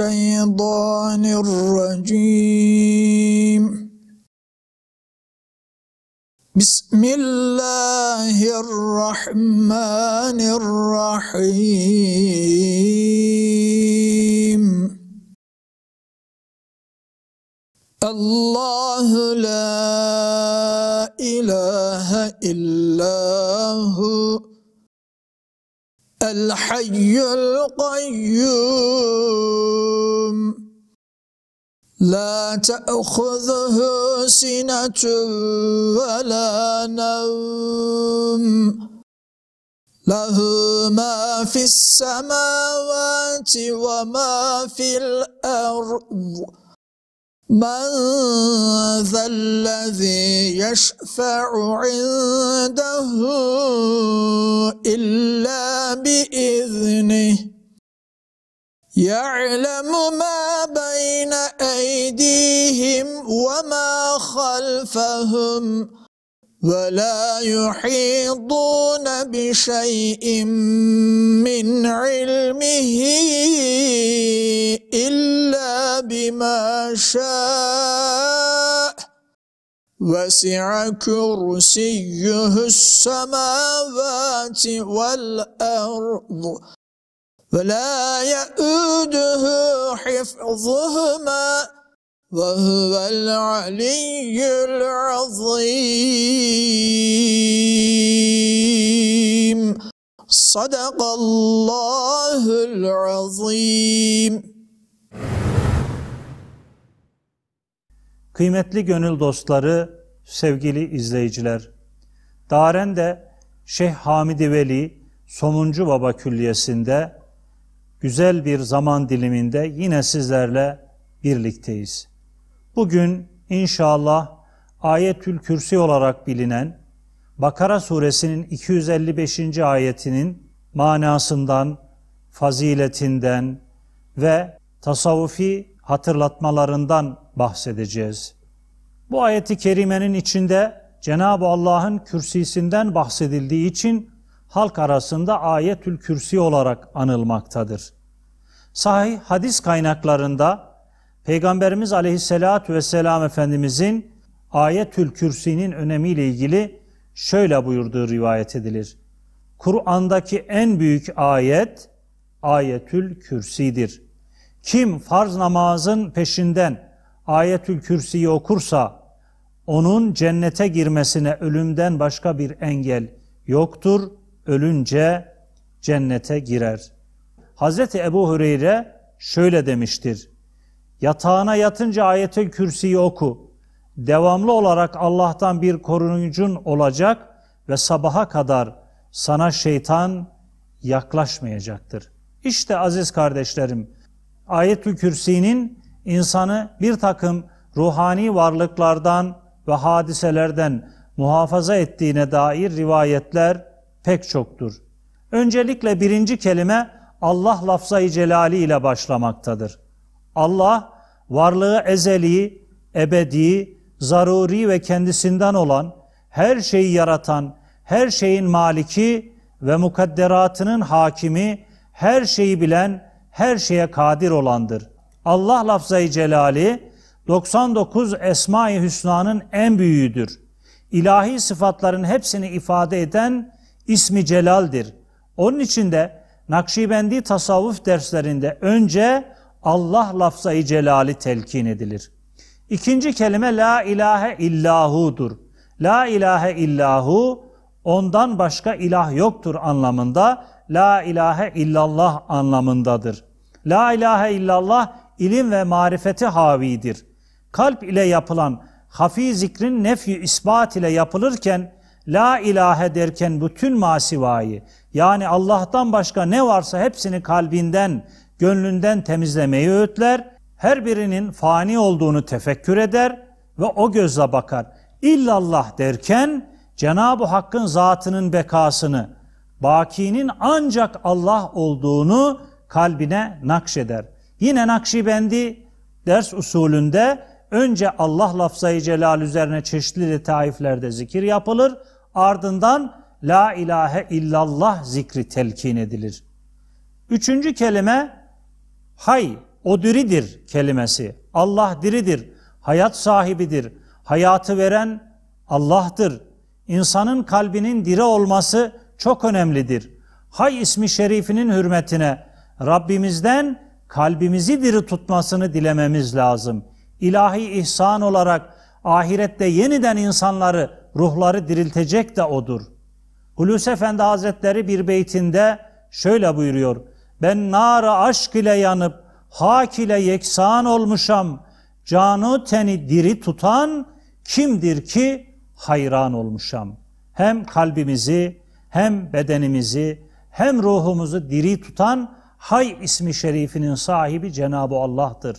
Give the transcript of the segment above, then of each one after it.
الشيطان الرجيم بسم الله الرحمن الرحيم الله لا إله إلا هو الحي القيوم لا تأخذه سنة ولا نوم له ما في السماوات وما في الأرض من ذا الذي يشفع عنده إلا بإذنه يعلم ما بين أيديهم وما خلفهم ولا يحيطون بشيء من علمه شاء وسع كرسيه السماوات والأرض ولا يؤده حفظهما وهو العلي العظيم صدق الله العظيم Kıymetli gönül dostları, sevgili izleyiciler, Daren'de Şeyh Hamidi Veli Somuncu Baba Külliyesi'nde güzel bir zaman diliminde yine sizlerle birlikteyiz. Bugün inşallah Ayetül Kürsi olarak bilinen Bakara suresinin 255. ayetinin manasından, faziletinden ve tasavvufi hatırlatmalarından bahsedeceğiz. Bu ayeti kerimenin içinde Cenab-ı Allah'ın kürsisinden bahsedildiği için halk arasında ayetül kürsi olarak anılmaktadır. Sahih hadis kaynaklarında Peygamberimiz aleyhissalatü vesselam Efendimizin ayetül kürsinin önemiyle ilgili şöyle buyurduğu rivayet edilir. Kur'an'daki en büyük ayet ayetül kürsidir. Kim farz namazın peşinden ayetül kürsiyi okursa onun cennete girmesine ölümden başka bir engel yoktur. Ölünce cennete girer. Hazreti Ebu Hüreyre şöyle demiştir. Yatağına yatınca ayetül kürsiyi oku. Devamlı olarak Allah'tan bir koruyucun olacak ve sabaha kadar sana şeytan yaklaşmayacaktır. İşte aziz kardeşlerim, Ayet-ül Kürsi'nin insanı bir takım ruhani varlıklardan ve hadiselerden muhafaza ettiğine dair rivayetler pek çoktur. Öncelikle birinci kelime Allah lafzayı celali ile başlamaktadır. Allah varlığı ezeli, ebedi, zaruri ve kendisinden olan, her şeyi yaratan, her şeyin maliki ve mukadderatının hakimi, her şeyi bilen, her şeye kadir olandır. Allah lafzayı celali 99 Esma-i Hüsna'nın en büyüğüdür. İlahi sıfatların hepsini ifade eden ismi celaldir. Onun için de Nakşibendi tasavvuf derslerinde önce Allah lafzayı celali telkin edilir. İkinci kelime la ilahe illahu'dur. La ilahe illahu ondan başka ilah yoktur anlamında la ilahe illallah anlamındadır. La ilahe illallah ilim ve marifeti havidir. Kalp ile yapılan hafi zikrin nefi ispat ile yapılırken La ilahe derken bütün masivayı yani Allah'tan başka ne varsa hepsini kalbinden, gönlünden temizlemeyi öğütler. Her birinin fani olduğunu tefekkür eder ve o gözle bakar. İllallah derken Cenab-ı Hakk'ın zatının bekasını, bakinin ancak Allah olduğunu kalbine nakşeder. Yine Nakşibendi ders usulünde önce Allah lafzayı celal üzerine çeşitli letaiflerde zikir yapılır. Ardından la ilahe illallah zikri telkin edilir. Üçüncü kelime hay o diridir kelimesi. Allah diridir, hayat sahibidir, hayatı veren Allah'tır. İnsanın kalbinin diri olması çok önemlidir. Hay ismi şerifinin hürmetine Rabbimizden kalbimizi diri tutmasını dilememiz lazım. İlahi ihsan olarak ahirette yeniden insanları, ruhları diriltecek de odur. Hulusi Efendi Hazretleri bir beytinde şöyle buyuruyor. Ben nara aşk ile yanıp hak ile yeksan olmuşam. Canı teni diri tutan kimdir ki hayran olmuşam. Hem kalbimizi hem bedenimizi hem ruhumuzu diri tutan Hay ismi şerifinin sahibi Cenab-ı Allah'tır.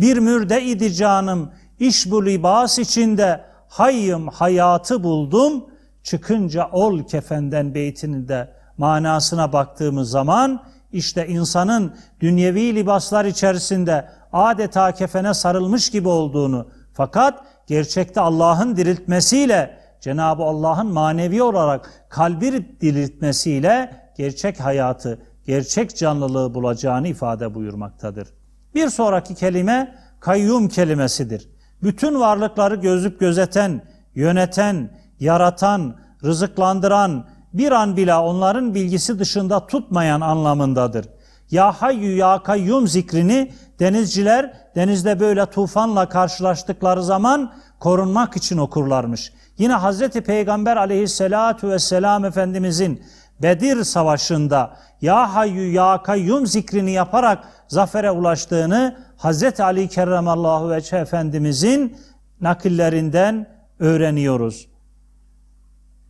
Bir mürde idi canım, iş bu libas içinde, hayım hayatı buldum, çıkınca ol kefenden de manasına baktığımız zaman, işte insanın dünyevi libaslar içerisinde adeta kefene sarılmış gibi olduğunu, fakat gerçekte Allah'ın diriltmesiyle, Cenab-ı Allah'ın manevi olarak kalbi diriltmesiyle gerçek hayatı, gerçek canlılığı bulacağını ifade buyurmaktadır. Bir sonraki kelime kayyum kelimesidir. Bütün varlıkları gözüp gözeten, yöneten, yaratan, rızıklandıran, bir an bile onların bilgisi dışında tutmayan anlamındadır. Ya hayyu ya kayyum zikrini denizciler denizde böyle tufanla karşılaştıkları zaman korunmak için okurlarmış. Yine Hazreti Peygamber aleyhissalatu vesselam Efendimizin Bedir Savaşı'nda Ya Hayyu Ya Kayyum zikrini yaparak zafere ulaştığını Hz. Ali Kerremallahu Veçhe Efendimizin nakillerinden öğreniyoruz.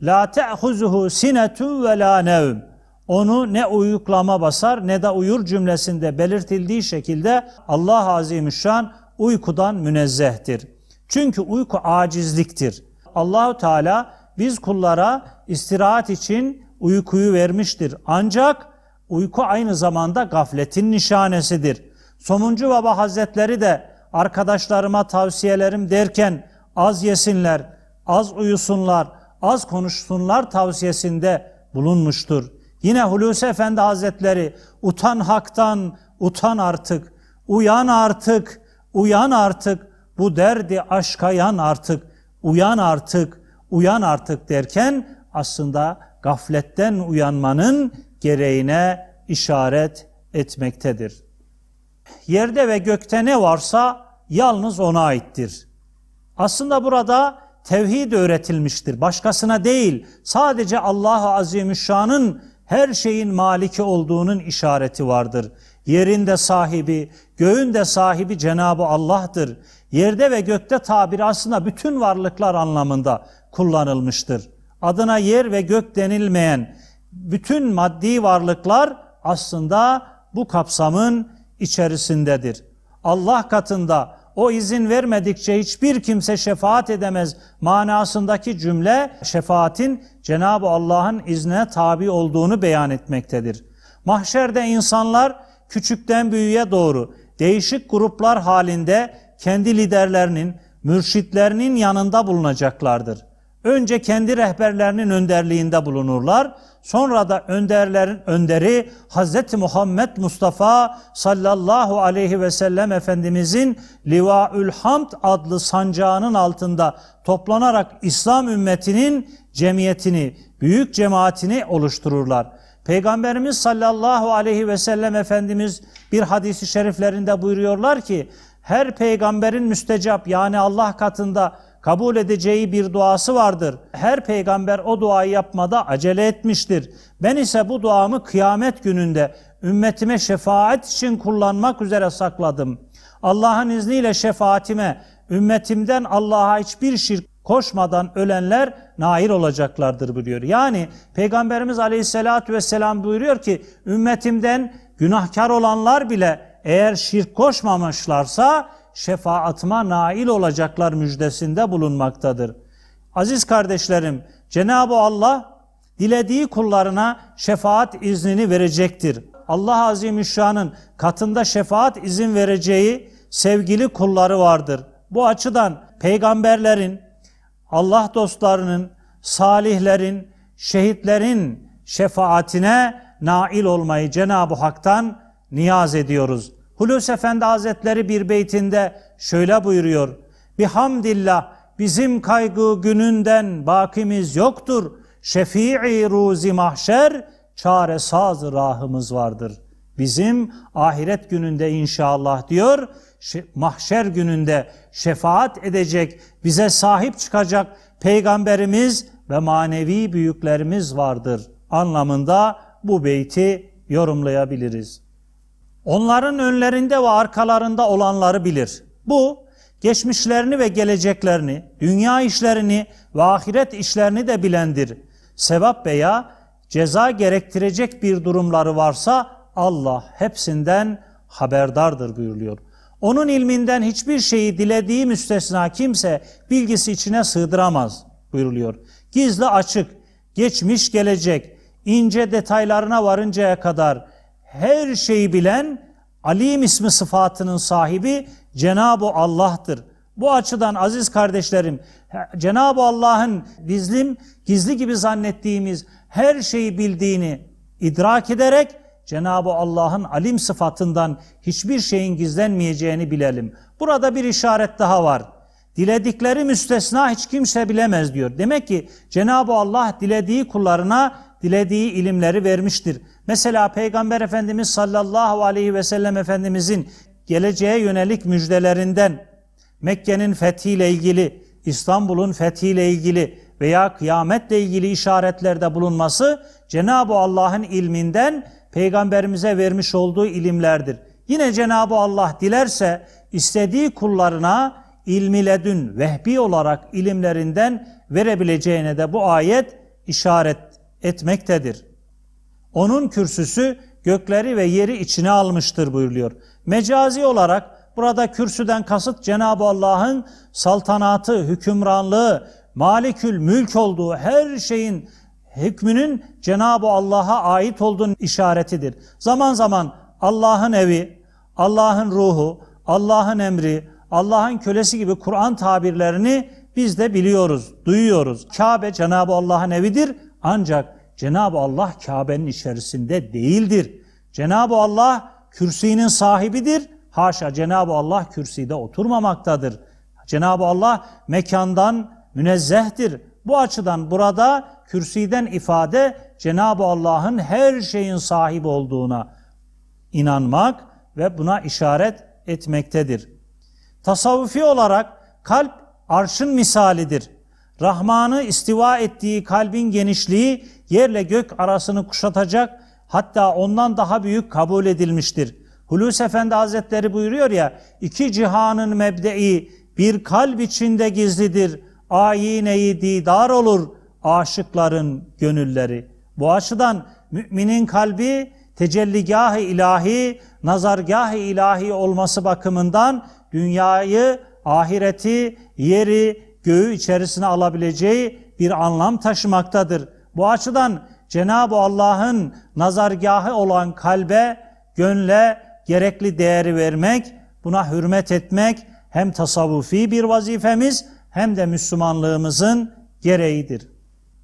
La te'huzuhu sinetu ve la nevm. Onu ne uyuklama basar ne de uyur cümlesinde belirtildiği şekilde Allah Azimüşşan uykudan münezzehtir. Çünkü uyku acizliktir. Allahu Teala biz kullara istirahat için uykuyu vermiştir. Ancak uyku aynı zamanda gafletin nişanesidir. Somuncu Baba Hazretleri de arkadaşlarıma tavsiyelerim derken az yesinler, az uyusunlar, az konuşsunlar tavsiyesinde bulunmuştur. Yine Hulusi Efendi Hazretleri utan haktan, utan artık, uyan artık, uyan artık, bu derdi aşka yan artık, uyan artık, uyan artık derken aslında gafletten uyanmanın gereğine işaret etmektedir. Yerde ve gökte ne varsa yalnız ona aittir. Aslında burada tevhid öğretilmiştir. Başkasına değil, sadece Allah-u Azimüşşan'ın her şeyin maliki olduğunun işareti vardır. Yerin de sahibi, göğün de sahibi Cenabı Allah'tır. Yerde ve gökte tabiri aslında bütün varlıklar anlamında kullanılmıştır adına yer ve gök denilmeyen bütün maddi varlıklar aslında bu kapsamın içerisindedir. Allah katında o izin vermedikçe hiçbir kimse şefaat edemez manasındaki cümle şefaatin Cenab-ı Allah'ın iznine tabi olduğunu beyan etmektedir. Mahşerde insanlar küçükten büyüğe doğru değişik gruplar halinde kendi liderlerinin, mürşitlerinin yanında bulunacaklardır. Önce kendi rehberlerinin önderliğinde bulunurlar. Sonra da önderlerin önderi Hazreti Muhammed Mustafa sallallahu aleyhi ve sellem Efendimizin Livaül Hamd adlı sancağının altında toplanarak İslam ümmetinin cemiyetini, büyük cemaatini oluştururlar. Peygamberimiz sallallahu aleyhi ve sellem Efendimiz bir hadisi şeriflerinde buyuruyorlar ki her peygamberin müstecap yani Allah katında kabul edeceği bir duası vardır. Her peygamber o duayı yapmada acele etmiştir. Ben ise bu duamı kıyamet gününde ümmetime şefaat için kullanmak üzere sakladım. Allah'ın izniyle şefaatime, ümmetimden Allah'a hiçbir şirk koşmadan ölenler nail olacaklardır buyuruyor. Yani Peygamberimiz Aleyhisselatü Vesselam buyuruyor ki ümmetimden günahkar olanlar bile eğer şirk koşmamışlarsa şefaatıma nail olacaklar müjdesinde bulunmaktadır. Aziz kardeşlerim, Cenab-ı Allah dilediği kullarına şefaat iznini verecektir. Allah Azimüşşan'ın katında şefaat izin vereceği sevgili kulları vardır. Bu açıdan peygamberlerin, Allah dostlarının, salihlerin, şehitlerin şefaatine nail olmayı Cenab-ı Hak'tan niyaz ediyoruz. Hulusi Efendi Hazretleri bir beytinde şöyle buyuruyor. Bihamdillah bizim kaygı gününden bakimiz yoktur. Şefii ruzi mahşer çaresaz rahımız vardır. Bizim ahiret gününde inşallah diyor mahşer gününde şefaat edecek, bize sahip çıkacak peygamberimiz ve manevi büyüklerimiz vardır anlamında bu beyti yorumlayabiliriz. Onların önlerinde ve arkalarında olanları bilir. Bu geçmişlerini ve geleceklerini, dünya işlerini ve ahiret işlerini de bilendir. Sevap veya ceza gerektirecek bir durumları varsa Allah hepsinden haberdardır buyuruluyor. Onun ilminden hiçbir şeyi dilediği müstesna kimse bilgisi içine sığdıramaz buyuruluyor. Gizli açık, geçmiş gelecek, ince detaylarına varıncaya kadar her şeyi bilen Alim ismi sıfatının sahibi Cenab-ı Allah'tır. Bu açıdan aziz kardeşlerim Cenab-ı Allah'ın bizlim gizli gibi zannettiğimiz her şeyi bildiğini idrak ederek Cenab-ı Allah'ın alim sıfatından hiçbir şeyin gizlenmeyeceğini bilelim. Burada bir işaret daha var. Diledikleri müstesna hiç kimse bilemez diyor. Demek ki Cenab-ı Allah dilediği kullarına dilediği ilimleri vermiştir. Mesela Peygamber Efendimiz sallallahu aleyhi ve sellem Efendimizin geleceğe yönelik müjdelerinden Mekke'nin fethiyle ilgili, İstanbul'un fethiyle ilgili veya kıyametle ilgili işaretlerde bulunması Cenab-ı Allah'ın ilminden peygamberimize vermiş olduğu ilimlerdir. Yine Cenab-ı Allah dilerse istediği kullarına ilmi ledün vehbi olarak ilimlerinden verebileceğine de bu ayet işaret etmektedir. Onun kürsüsü gökleri ve yeri içine almıştır buyuruyor. Mecazi olarak burada kürsüden kasıt Cenab-ı Allah'ın saltanatı, hükümranlığı, malikül mülk olduğu her şeyin hükmünün Cenab-ı Allah'a ait olduğunun işaretidir. Zaman zaman Allah'ın evi, Allah'ın ruhu, Allah'ın emri, Allah'ın kölesi gibi Kur'an tabirlerini biz de biliyoruz, duyuyoruz. Kabe Cenab-ı Allah'ın evidir ancak Cenab-ı Allah Kabe'nin içerisinde değildir. Cenab-ı Allah kürsinin sahibidir. Haşa Cenab-ı Allah kürsüde oturmamaktadır. Cenab-ı Allah mekandan münezzehtir. Bu açıdan burada kürsiden ifade Cenab-ı Allah'ın her şeyin sahibi olduğuna inanmak ve buna işaret etmektedir. Tasavvufi olarak kalp arşın misalidir. Rahman'ı istiva ettiği kalbin genişliği yerle gök arasını kuşatacak hatta ondan daha büyük kabul edilmiştir. Hulusi Efendi Hazretleri buyuruyor ya iki cihanın mebdei bir kalp içinde gizlidir. Ayineyi didar olur aşıkların gönülleri. Bu açıdan müminin kalbi tecelligah-ı ilahi, nazargah-ı ilahi olması bakımından dünyayı, ahireti, yeri, göğü içerisine alabileceği bir anlam taşımaktadır. Bu açıdan Cenab-ı Allah'ın nazargahı olan kalbe, gönle gerekli değeri vermek, buna hürmet etmek hem tasavvufi bir vazifemiz hem de Müslümanlığımızın gereğidir.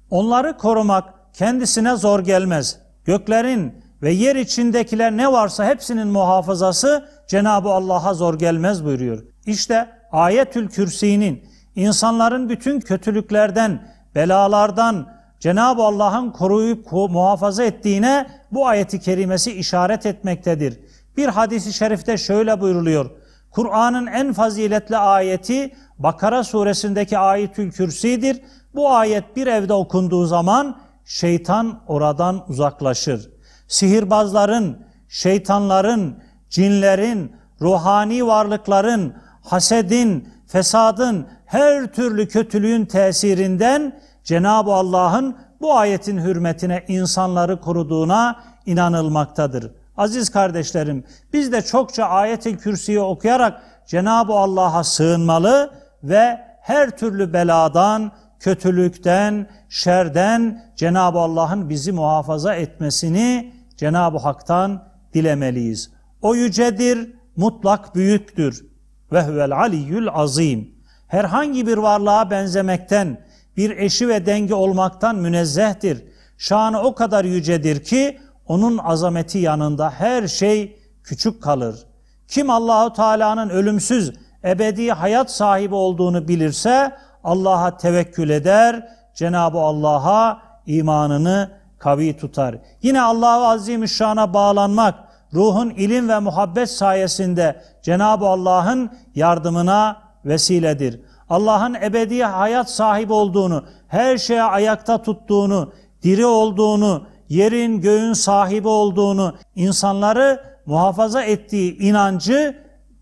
Onları korumak kendisine zor gelmez. Göklerin ve yer içindekiler ne varsa hepsinin muhafazası Cenab-ı Allah'a zor gelmez buyuruyor. İşte Ayetül Kürsi'nin İnsanların bütün kötülüklerden, belalardan Cenab-ı Allah'ın koruyup muhafaza ettiğine bu ayeti kerimesi işaret etmektedir. Bir hadisi şerifte şöyle buyruluyor. Kur'an'ın en faziletli ayeti Bakara suresindeki ayetül kürsidir. Bu ayet bir evde okunduğu zaman şeytan oradan uzaklaşır. Sihirbazların, şeytanların, cinlerin, ruhani varlıkların, hasedin, fesadın, her türlü kötülüğün tesirinden Cenab-ı Allah'ın bu ayetin hürmetine insanları koruduğuna inanılmaktadır. Aziz kardeşlerim biz de çokça ayet-i kürsüyü okuyarak Cenab-ı Allah'a sığınmalı ve her türlü beladan, kötülükten, şerden Cenab-ı Allah'ın bizi muhafaza etmesini Cenab-ı Hak'tan dilemeliyiz. O yücedir, mutlak büyüktür. Ve huvel aliyyül azim herhangi bir varlığa benzemekten, bir eşi ve denge olmaktan münezzehtir. Şanı o kadar yücedir ki onun azameti yanında her şey küçük kalır. Kim Allahu Teala'nın ölümsüz, ebedi hayat sahibi olduğunu bilirse Allah'a tevekkül eder, Cenab-ı Allah'a imanını kavi tutar. Yine Allahu Azimüşşan'a bağlanmak, ruhun ilim ve muhabbet sayesinde Cenab-ı Allah'ın yardımına vesiledir. Allah'ın ebedi hayat sahibi olduğunu, her şeye ayakta tuttuğunu, diri olduğunu, yerin göğün sahibi olduğunu, insanları muhafaza ettiği inancı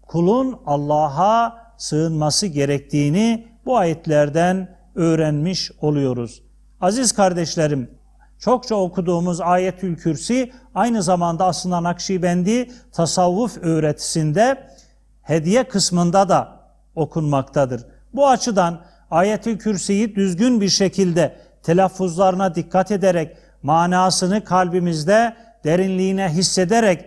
kulun Allah'a sığınması gerektiğini bu ayetlerden öğrenmiş oluyoruz. Aziz kardeşlerim, çokça okuduğumuz Ayetül Kürsi aynı zamanda aslında Nakşibendi tasavvuf öğretisinde hediye kısmında da okunmaktadır. Bu açıdan ayeti kürsiyi düzgün bir şekilde telaffuzlarına dikkat ederek manasını kalbimizde derinliğine hissederek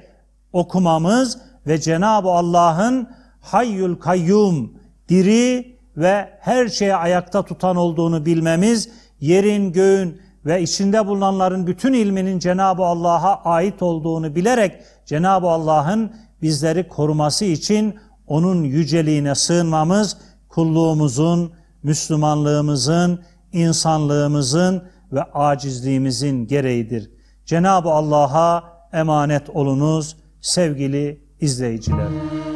okumamız ve Cenab-ı Allah'ın hayyul kayyum diri ve her şeyi ayakta tutan olduğunu bilmemiz yerin göğün ve içinde bulunanların bütün ilminin Cenab-ı Allah'a ait olduğunu bilerek Cenab-ı Allah'ın bizleri koruması için onun yüceliğine sığınmamız kulluğumuzun, Müslümanlığımızın, insanlığımızın ve acizliğimizin gereğidir. Cenab-ı Allah'a emanet olunuz sevgili izleyiciler.